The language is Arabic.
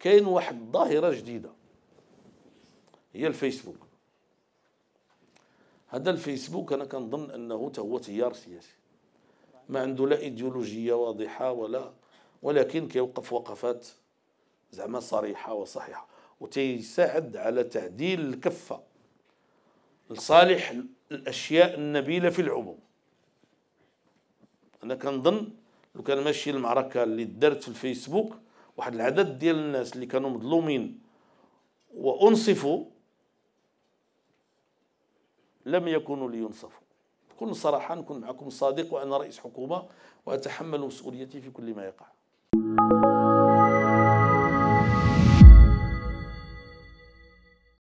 كاين واحد الظاهره جديده هي الفيسبوك هذا الفيسبوك انا كنظن انه حتى هو تيار سياسي ما عنده لا ايديولوجيه واضحه ولا ولكن كيوقف وقفات زعما صريحه وصحيحه وتيساعد على تعديل الكفه لصالح الاشياء النبيله في العموم انا كنظن لو كان ماشي المعركه اللي دارت في الفيسبوك واحد العدد ديال الناس اللي كانوا مظلومين وانصفوا لم يكونوا لينصفوا بكل صراحه نكون معكم صادق وانا رئيس حكومه واتحمل مسؤوليتي في كل ما يقع